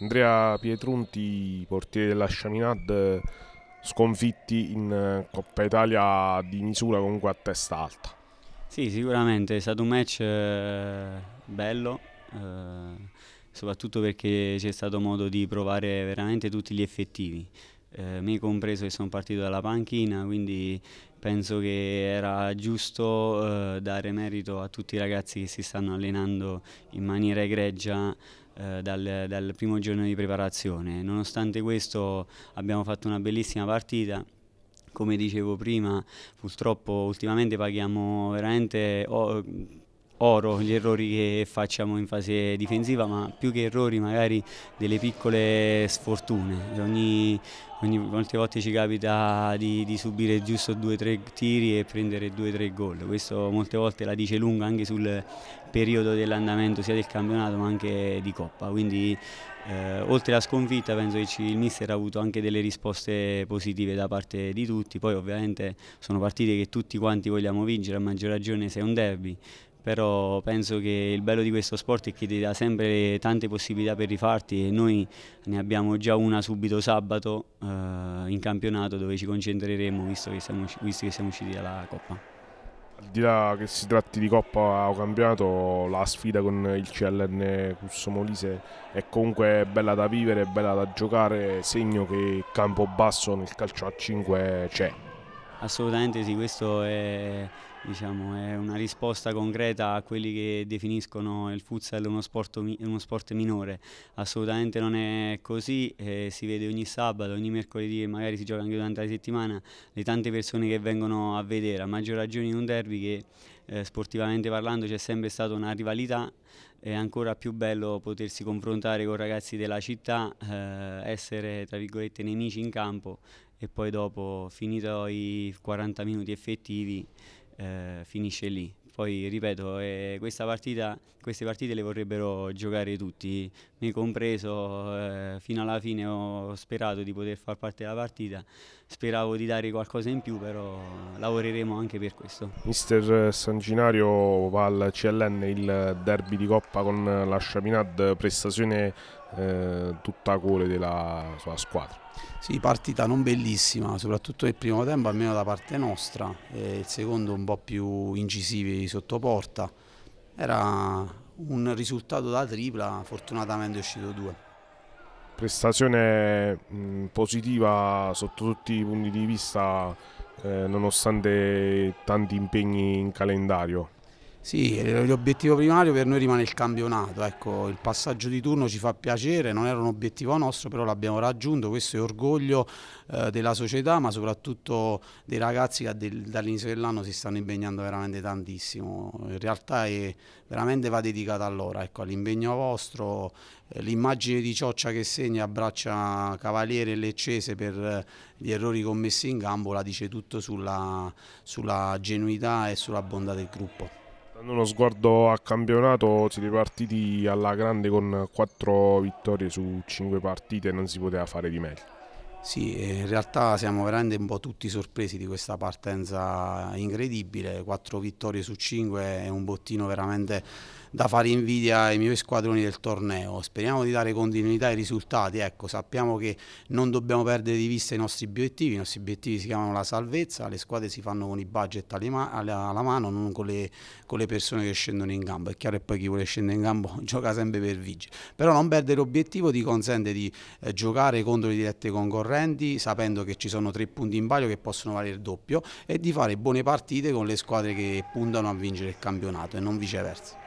Andrea Pietrunti, portiere della Chaminade, sconfitti in eh, Coppa Italia di misura comunque a testa alta. Sì, sicuramente è stato un match eh, bello, eh, soprattutto perché c'è stato modo di provare veramente tutti gli effettivi. Eh, me compreso che sono partito dalla panchina, quindi penso che era giusto eh, dare merito a tutti i ragazzi che si stanno allenando in maniera egregia eh, dal, dal primo giorno di preparazione. Nonostante questo abbiamo fatto una bellissima partita come dicevo prima, purtroppo ultimamente paghiamo veramente oro gli errori che facciamo in fase difensiva, ma più che errori magari delle piccole sfortune. Ogni, ogni, molte volte ci capita di, di subire giusto due o tre tiri e prendere due o tre gol. Questo molte volte la dice lunga anche sul periodo dell'andamento sia del campionato ma anche di Coppa. Quindi eh, oltre alla sconfitta penso che il mister ha avuto anche delle risposte positive da parte di tutti, poi ovviamente sono partite che tutti quanti vogliamo vincere, a maggior ragione se è un derby, però penso che il bello di questo sport è che ti dà sempre tante possibilità per rifarti e noi ne abbiamo già una subito sabato eh, in campionato dove ci concentreremo visto che, siamo, visto che siamo usciti dalla Coppa. Al di là che si tratti di Coppa o campionato, la sfida con il CLN Cusso Molise è comunque bella da vivere, bella da giocare, segno che campo basso nel calcio a 5 c'è. Assolutamente sì, questa è, diciamo, è, una risposta concreta a quelli che definiscono il futsal uno sport, uno sport minore. Assolutamente non è così, eh, si vede ogni sabato, ogni mercoledì e magari si gioca anche durante la settimana le tante persone che vengono a vedere, a maggior ragione in un derby che eh, sportivamente parlando c'è sempre stata una rivalità è ancora più bello potersi confrontare con ragazzi della città, eh, essere tra virgolette nemici in campo e poi dopo finito i 40 minuti effettivi eh, finisce lì poi ripeto, eh, partita, queste partite le vorrebbero giocare tutti, mi compreso, eh, fino alla fine ho sperato di poter far parte della partita, speravo di dare qualcosa in più, però lavoreremo anche per questo. Mister Sanginario va al CLN il derby di Coppa con la Chaminade, prestazione eh, tutta a cuore della sua squadra. Sì, partita non bellissima, soprattutto il primo tempo, almeno da parte nostra, eh, il secondo un po' più incisivi sottoporta. Era un risultato da tripla, fortunatamente è uscito due. Prestazione positiva sotto tutti i punti di vista eh, nonostante tanti impegni in calendario. Sì, l'obiettivo primario per noi rimane il campionato, ecco, il passaggio di turno ci fa piacere, non era un obiettivo nostro però l'abbiamo raggiunto, questo è orgoglio eh, della società ma soprattutto dei ragazzi che dall'inizio dell'anno si stanno impegnando veramente tantissimo, in realtà è, veramente va dedicata a loro, ecco, all'impegno vostro, eh, l'immagine di Cioccia che segna abbraccia Cavaliere e Leccese per eh, gli errori commessi in gambo la dice tutto sulla, sulla genuità e sulla bontà del gruppo uno sguardo a campionato siete partiti alla grande con 4 vittorie su 5 partite, non si poteva fare di meglio. Sì, eh, in realtà siamo veramente un po' tutti sorpresi di questa partenza incredibile, 4 vittorie su 5 è un bottino veramente da fare invidia ai miei squadroni del torneo. Speriamo di dare continuità ai risultati, ecco, sappiamo che non dobbiamo perdere di vista i nostri obiettivi, i nostri obiettivi si chiamano la salvezza, le squadre si fanno con i budget alla mano, non con le, con le persone che scendono in gambo. è chiaro che poi chi vuole scendere in gambo gioca sempre per vigile, però non perdere l'obiettivo ti consente di eh, giocare contro le dirette concorrenti sapendo che ci sono tre punti in palio che possono valere il doppio e di fare buone partite con le squadre che puntano a vincere il campionato e non viceversa.